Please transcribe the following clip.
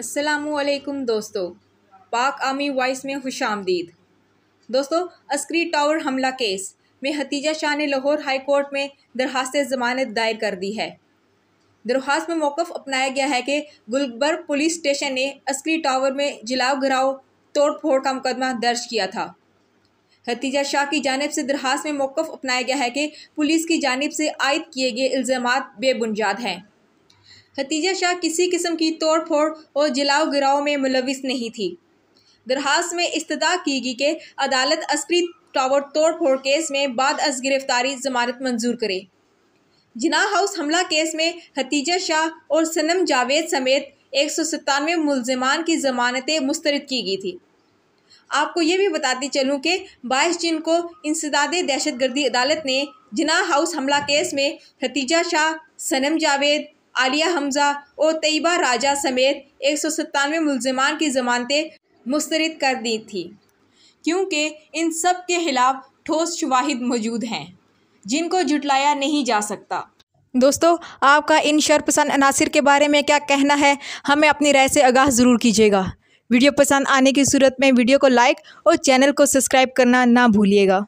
असलकुम दोस्तों पाक आर्मी वॉइस में खुश आमदीद दोस्तों अस्करी टावर हमला केस में हतीजा शाह ने लाहौर हाई कोर्ट में दरखास्त जमानत दायर कर दी है दरख्वास्त में मौक़ अपनाया गया है कि गुलबर्ग पुलिस स्टेशन ने अस्क्री टावर में जलाव घराव तोड़ फोड़ का मुकदमा दर्ज किया था हतीजा शाह की जानब से दरख्वास्त में मौक़ अपनाया गया है कि पुलिस की जानब से आयद किए गए इल्ज़ाम बेबुनजाद हैं खतीजा शाह किसी किस्म की तोड़ फोड़ और जलाव गिराव में मुलविस नहीं थी दरहास में इस्तः की गई कि अदालत अस्करी टावर तोड़ फोड़ केस में बाद अज गिरफ्तारी जमानत मंजूर करे जिना हाउस हमला केस में हतीजा शाह और सनम जावेद समेत एक सौ सत्तानवे मुलजमान की जमानतें मुस्तरद की गई थी आपको यह भी बताती चलूँ कि बाईस जून को इंसदाद दहशत गर्दी अदालत ने जिना हाउस हमला केस में हतीजा शाह सनम जावेद आलिया हमजा और तयबा राजा समेत एक सौ सत्तानवे मुलजमान की जमानतें मुस्तरद कर दी थी क्योंकि इन सब के खिलाफ ठोस शवाहिद मौजूद हैं जिनको जुटलाया नहीं जा सकता दोस्तों आपका इन शरपसंद अनासर के बारे में क्या कहना है हमें अपनी राय से आगाह ज़रूर कीजिएगा वीडियो पसंद आने की सूरत में वीडियो को लाइक और चैनल को सब्सक्राइब करना ना भूलिएगा